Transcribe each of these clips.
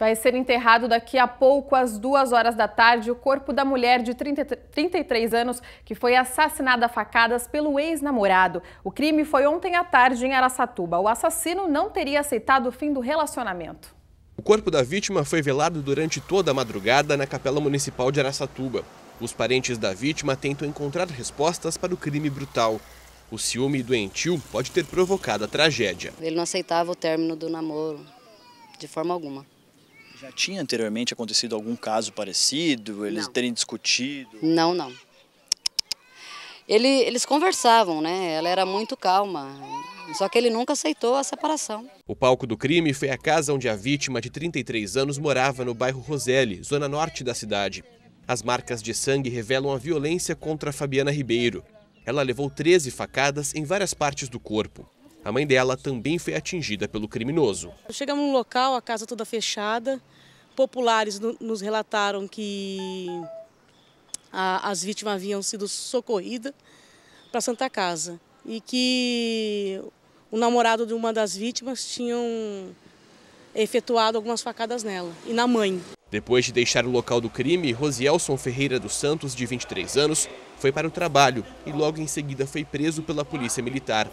Vai ser enterrado daqui a pouco, às duas horas da tarde, o corpo da mulher de 30, 33 anos que foi assassinada a facadas pelo ex-namorado. O crime foi ontem à tarde em Araçatuba. O assassino não teria aceitado o fim do relacionamento. O corpo da vítima foi velado durante toda a madrugada na Capela Municipal de Araçatuba. Os parentes da vítima tentam encontrar respostas para o crime brutal. O ciúme doentio pode ter provocado a tragédia. Ele não aceitava o término do namoro, de forma alguma. Já tinha anteriormente acontecido algum caso parecido? Eles não. terem discutido? Não, não. Ele, eles conversavam, né? Ela era muito calma. Só que ele nunca aceitou a separação. O palco do crime foi a casa onde a vítima de 33 anos morava no bairro Roseli, zona norte da cidade. As marcas de sangue revelam a violência contra Fabiana Ribeiro. Ela levou 13 facadas em várias partes do corpo. A mãe dela também foi atingida pelo criminoso. Chegamos no local, a casa toda fechada. Populares nos relataram que as vítimas haviam sido socorridas para Santa Casa e que o namorado de uma das vítimas tinham efetuado algumas facadas nela e na mãe. Depois de deixar o local do crime, Rosielson Ferreira dos Santos, de 23 anos, foi para o trabalho e logo em seguida foi preso pela polícia militar.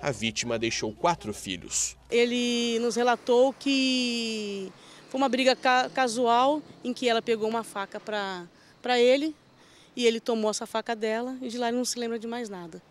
A vítima deixou quatro filhos. Ele nos relatou que foi uma briga casual em que ela pegou uma faca para ele e ele tomou essa faca dela e de lá ele não se lembra de mais nada.